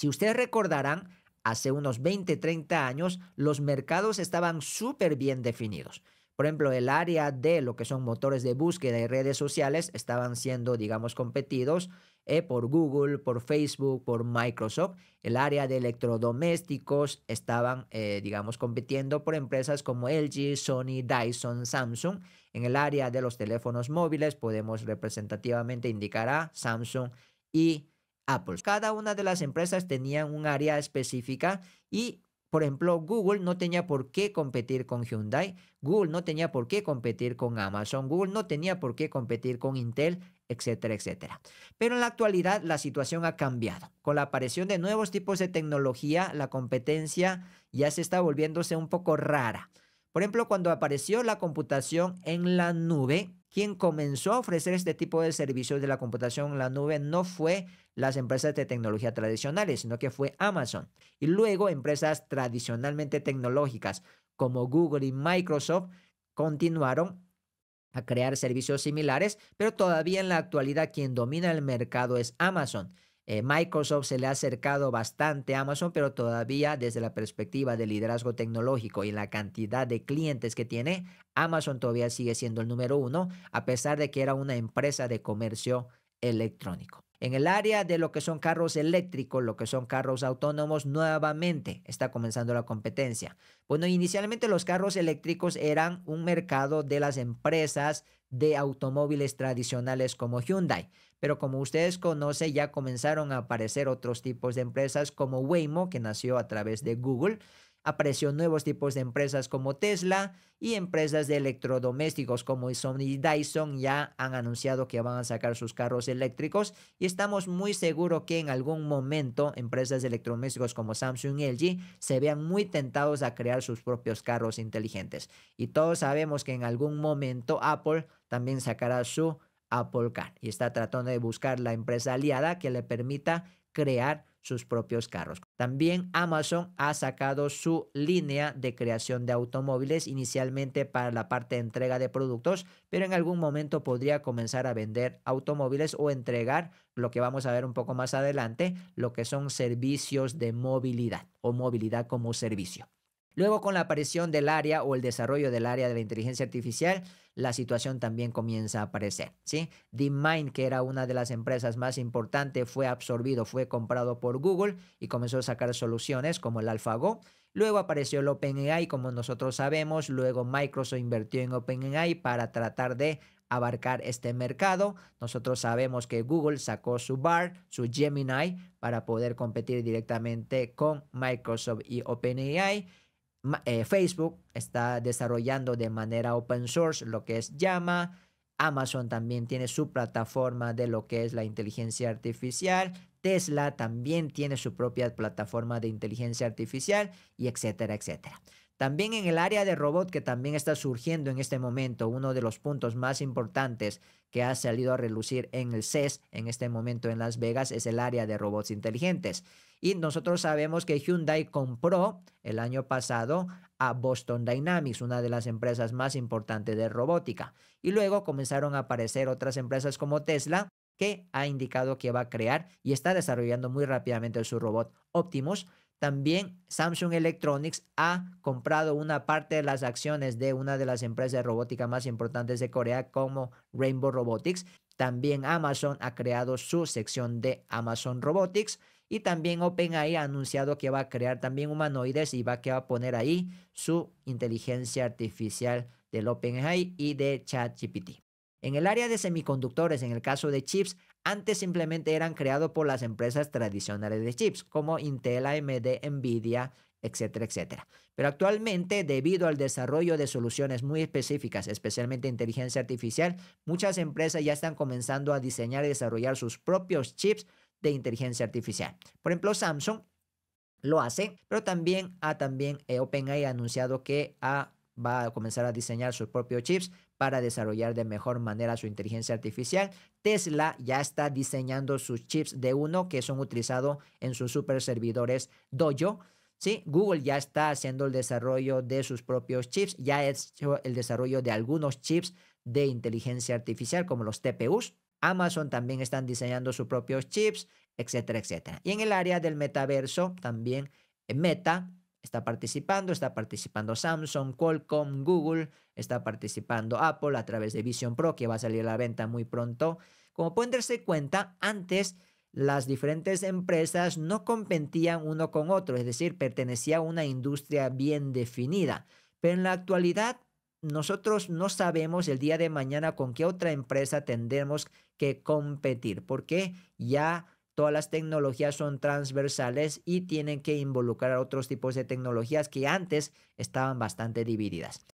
Si ustedes recordarán, hace unos 20, 30 años los mercados estaban súper bien definidos. Por ejemplo, el área de lo que son motores de búsqueda y redes sociales estaban siendo, digamos, competidos eh, por Google, por Facebook, por Microsoft. El área de electrodomésticos estaban, eh, digamos, compitiendo por empresas como LG, Sony, Dyson, Samsung. En el área de los teléfonos móviles podemos representativamente indicar a Samsung y Apple. Cada una de las empresas tenía un área específica y por ejemplo, Google no tenía por qué competir con Hyundai, Google no tenía por qué competir con Amazon, Google no tenía por qué competir con Intel, etcétera, etcétera. Pero en la actualidad la situación ha cambiado. Con la aparición de nuevos tipos de tecnología, la competencia ya se está volviéndose un poco rara. Por ejemplo, cuando apareció la computación en la nube, quien comenzó a ofrecer este tipo de servicios de la computación en la nube no fue las empresas de tecnología tradicionales, sino que fue Amazon. Y luego empresas tradicionalmente tecnológicas como Google y Microsoft continuaron a crear servicios similares, pero todavía en la actualidad quien domina el mercado es Amazon. Eh, Microsoft se le ha acercado bastante a Amazon, pero todavía desde la perspectiva del liderazgo tecnológico y la cantidad de clientes que tiene, Amazon todavía sigue siendo el número uno, a pesar de que era una empresa de comercio electrónico. En el área de lo que son carros eléctricos, lo que son carros autónomos, nuevamente está comenzando la competencia. Bueno, inicialmente los carros eléctricos eran un mercado de las empresas de automóviles tradicionales como Hyundai. Pero como ustedes conocen, ya comenzaron a aparecer otros tipos de empresas como Waymo, que nació a través de Google, Apreció nuevos tipos de empresas como Tesla y empresas de electrodomésticos como Sony y Dyson ya han anunciado que van a sacar sus carros eléctricos y estamos muy seguros que en algún momento empresas de electrodomésticos como Samsung y LG se vean muy tentados a crear sus propios carros inteligentes. Y todos sabemos que en algún momento Apple también sacará su Apple Car y está tratando de buscar la empresa aliada que le permita crear sus propios carros. También Amazon ha sacado su línea de creación de automóviles inicialmente para la parte de entrega de productos, pero en algún momento podría comenzar a vender automóviles o entregar lo que vamos a ver un poco más adelante, lo que son servicios de movilidad o movilidad como servicio. Luego con la aparición del área o el desarrollo del área de la inteligencia artificial, la situación también comienza a aparecer, ¿sí? DeepMind, que era una de las empresas más importantes, fue absorbido, fue comprado por Google y comenzó a sacar soluciones como el AlphaGo. Luego apareció el OpenAI, como nosotros sabemos, luego Microsoft invirtió en OpenAI para tratar de abarcar este mercado. Nosotros sabemos que Google sacó su bar, su Gemini, para poder competir directamente con Microsoft y OpenAI. Eh, Facebook está desarrollando de manera open source lo que es Llama. Amazon también tiene su plataforma de lo que es la inteligencia artificial. Tesla también tiene su propia plataforma de inteligencia artificial y etcétera, etcétera. También en el área de robot que también está surgiendo en este momento, uno de los puntos más importantes que ha salido a relucir en el CES en este momento en Las Vegas es el área de robots inteligentes. Y nosotros sabemos que Hyundai compró el año pasado a Boston Dynamics, una de las empresas más importantes de robótica. Y luego comenzaron a aparecer otras empresas como Tesla que ha indicado que va a crear y está desarrollando muy rápidamente su robot Optimus también Samsung Electronics ha comprado una parte de las acciones de una de las empresas de robótica más importantes de Corea como Rainbow Robotics. También Amazon ha creado su sección de Amazon Robotics. Y también OpenAI ha anunciado que va a crear también humanoides y va, que va a poner ahí su inteligencia artificial del OpenAI y de ChatGPT. En el área de semiconductores, en el caso de chips, antes simplemente eran creados por las empresas tradicionales de chips como Intel, AMD, Nvidia, etcétera, etcétera. Pero actualmente, debido al desarrollo de soluciones muy específicas, especialmente inteligencia artificial, muchas empresas ya están comenzando a diseñar y desarrollar sus propios chips de inteligencia artificial. Por ejemplo, Samsung lo hace, pero también, ha, ah, también eh, OpenAI ha anunciado que ah, va a comenzar a diseñar sus propios chips para desarrollar de mejor manera su inteligencia artificial. Tesla ya está diseñando sus chips de uno que son utilizados en sus super servidores Dojo. ¿sí? Google ya está haciendo el desarrollo de sus propios chips, ya ha hecho el desarrollo de algunos chips de inteligencia artificial como los TPUs. Amazon también están diseñando sus propios chips, etcétera, etcétera. Y en el área del metaverso también eh, Meta Está participando, está participando Samsung, Qualcomm, Google, está participando Apple a través de Vision Pro que va a salir a la venta muy pronto. Como pueden darse cuenta, antes las diferentes empresas no competían uno con otro, es decir, pertenecía a una industria bien definida. Pero en la actualidad nosotros no sabemos el día de mañana con qué otra empresa tendremos que competir, porque ya Todas las tecnologías son transversales y tienen que involucrar a otros tipos de tecnologías que antes estaban bastante divididas.